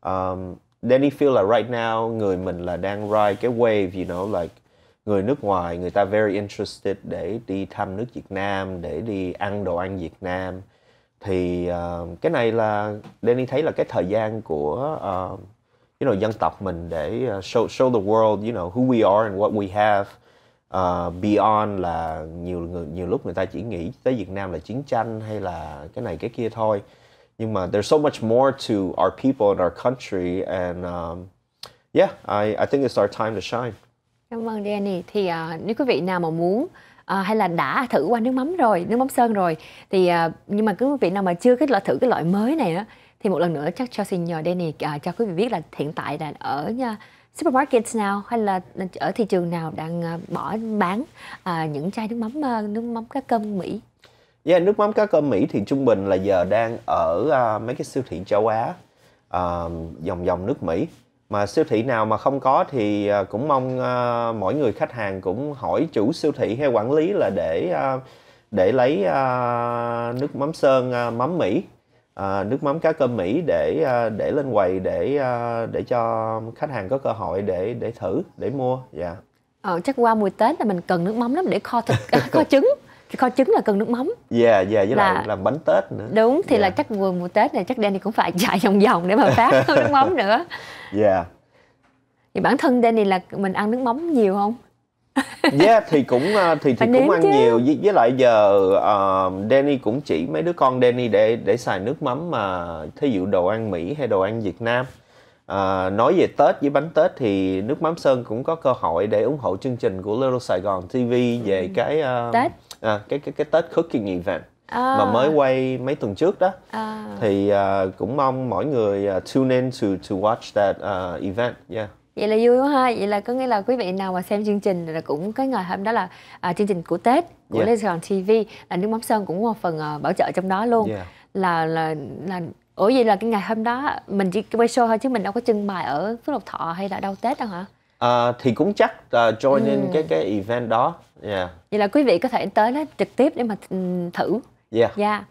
Um, Danny feel là right now người mình là đang ride cái wave you know like người nước ngoài người ta very interested để đi thăm nước Việt Nam, để đi ăn đồ ăn Việt Nam thì uh, cái này là Danny thấy là cái thời gian của uh, you know dân tộc mình để uh, show show the world you know who we are and what we have uh, beyond là nhiều người nhiều lúc người ta chỉ nghĩ tới Việt Nam là chiến tranh hay là cái này cái kia thôi nhưng mà there's so much more to our people and our country and um, yeah I I think it's our time to shine. Cảm ơn Danny. Thì uh, nếu quý vị nào mà muốn à, hay là đã thử qua nước mắm rồi nước mắm sơn rồi thì à, nhưng mà cứ quý vị nào mà chưa cái loại thử cái loại mới này á thì một lần nữa chắc cho xin nhờ Danny à, cho quý vị biết là hiện tại là ở nha, supermarket nào hay là ở thị trường nào đang bỏ bán à, những chai nước mắm nước mắm cá cơm Mỹ Yeah, nước mắm cá cơm Mỹ thì trung bình là giờ đang ở uh, mấy cái siêu thị châu Á uh, dòng dòng nước Mỹ mà siêu thị nào mà không có thì à, cũng mong uh, mỗi người khách hàng cũng hỏi chủ siêu thị hay quản lý là để uh, để lấy uh, nước mắm sơn uh, mắm mỹ uh, nước mắm cá cơm mỹ để uh, để lên quầy để uh, để cho khách hàng có cơ hội để để thử để mua dạ yeah. ờ, chắc qua mùa tết là mình cần nước mắm lắm để kho thịt kho trứng kho trứng là cần nước mắm dạ yeah, dạ yeah, với là, lại làm bánh tết nữa đúng thì yeah. là chắc vừa mùa tết này chắc Danny cũng phải chạy vòng vòng để mà phát nước mắm nữa dạ yeah. thì bản thân Danny là mình ăn nước mắm nhiều không dạ yeah, thì cũng à, thì thì cũng ăn chứ. nhiều với, với lại giờ uh, Danny cũng chỉ mấy đứa con Danny để để xài nước mắm mà thí dụ đồ ăn Mỹ hay đồ ăn Việt Nam À, nói về Tết với bánh Tết thì nước mắm sơn cũng có cơ hội để ủng hộ chương trình của Little Sài Gòn TV về ừ. cái uh, Tết à, cái cái cái Tết Cooking Event à. mà mới quay mấy tuần trước đó à. thì uh, cũng mong mọi người uh, tune in to to watch that uh, event yeah vậy là vui quá ha vậy là có nghĩa là quý vị nào mà xem chương trình là cũng cái ngày hôm đó là à, chương trình của tết của yeah. Legion TV là nước mắm sơn cũng một phần à, bảo trợ trong đó luôn yeah. là là là ủa vậy là cái ngày hôm đó mình chỉ quay show thôi chứ mình đâu có trưng bày ở phú lộc thọ hay là đâu tết đâu hả À, thì cũng chắc uh, join ừ. in cái ừ. cái event đó. Yeah. Vậy là quý vị có thể tới đó trực tiếp để mà ừ, thử. Yeah. Yeah dạ.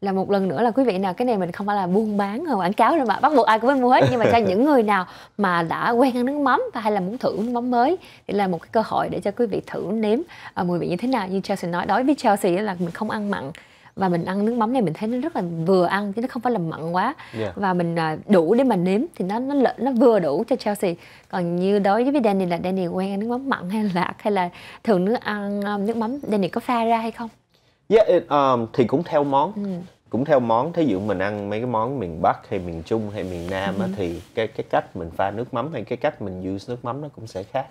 là một lần nữa là quý vị nào cái này mình không phải là buôn bán rồi quảng cáo rồi mà bắt buộc ai cũng phải mua hết nhưng mà cho những người nào mà đã quen ăn nước mắm và hay là muốn thử nước mắm mới thì là một cái cơ hội để cho quý vị thử nếm à, mùi vị như thế nào như Chelsea nói đối với Chelsea là mình không ăn mặn và mình ăn nước mắm này mình thấy nó rất là vừa ăn chứ nó không phải là mặn quá yeah. và mình à, đủ để mà nếm thì nó nó nó vừa đủ cho Chelsea còn như đối với Danny là Danny quen ăn nước mắm mặn hay lạc hay là thường nước ăn à, nước mắm Danny có pha ra hay không? Yeah, it, um, thì cũng theo món ừ. cũng theo món thí dụ mình ăn mấy cái món miền Bắc hay miền Trung hay miền Nam ừ. á, thì cái cái cách mình pha nước mắm hay cái cách mình use nước mắm nó cũng sẽ khác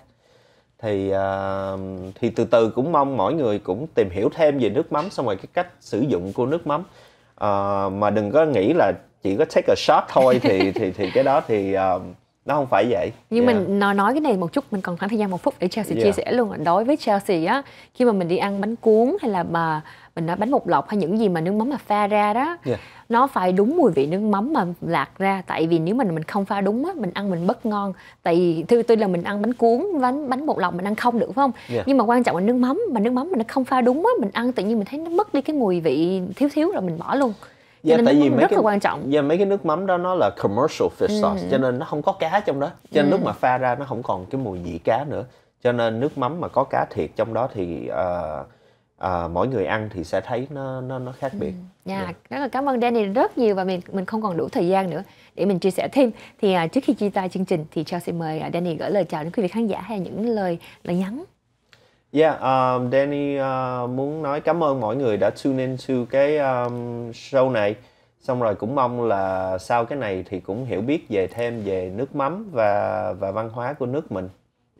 thì uh, thì từ từ cũng mong mọi người cũng tìm hiểu thêm về nước mắm xong rồi cái cách sử dụng của nước mắm uh, mà đừng có nghĩ là chỉ có take a shot thôi thì thì thì cái đó thì uh, nó không phải vậy nhưng yeah. mình nói nói cái này một chút mình còn khoảng thời gian một phút để Chelsea yeah. chia sẻ luôn đối với Chelsea á khi mà mình đi ăn bánh cuốn hay là mà mình nói bánh bột lọc hay những gì mà nước mắm mà pha ra đó yeah nó phải đúng mùi vị nước mắm mà lạc ra tại vì nếu mình mình không pha đúng á mình ăn mình bất ngon tại vì thứ tuy là mình ăn bánh cuốn bánh bánh bột lọc mình ăn không được phải không yeah. Dạ. nhưng mà quan trọng là nước mắm mà nước mắm mình nó không pha đúng á mình ăn tự nhiên mình thấy nó mất đi cái mùi vị thiếu thiếu rồi mình bỏ luôn Dạ, yeah, tại vì mấy rất cái, là quan trọng. yeah, dạ, mấy cái nước mắm đó nó là commercial fish ừ. sauce, cho nên nó không có cá trong đó. Cho nên ừ. lúc mà pha ra nó không còn cái mùi vị cá nữa. Cho nên nước mắm mà có cá thiệt trong đó thì uh, à, mỗi người ăn thì sẽ thấy nó nó nó khác ừ, biệt. Nha, ừ. Dạ. yeah. rất là cảm ơn Danny rất nhiều và mình mình không còn đủ thời gian nữa để mình chia sẻ thêm. Thì à, trước khi chia tay chương trình thì Chelsea mời à, Danny gửi lời chào đến quý vị khán giả hay những lời lời nhắn. Yeah, dạ, um, ờ, Danny uh, muốn nói cảm ơn mọi người đã tune in to cái um, show này. Xong rồi cũng mong là sau cái này thì cũng hiểu biết về thêm về nước mắm và và văn hóa của nước mình.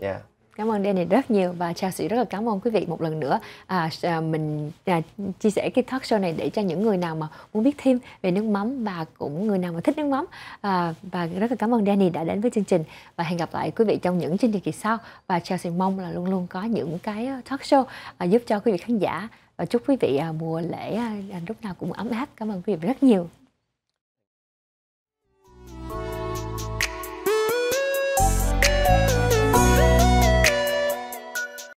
Yeah. Dạ cảm ơn Danny rất nhiều và chào Chelsea rất là cảm ơn quý vị một lần nữa à, à, mình à, chia sẻ cái talk show này để cho những người nào mà muốn biết thêm về nước mắm và cũng người nào mà thích nước mắm à, và rất là cảm ơn Danny đã đến với chương trình và hẹn gặp lại quý vị trong những chương trình kỳ sau và chào Chelsea mong là luôn luôn có những cái ờ, talk show à, giúp cho quý vị khán giả và ờ, chúc quý vị à, mùa lễ à, lúc nào cũng ấm áp cảm ơn quý vị rất nhiều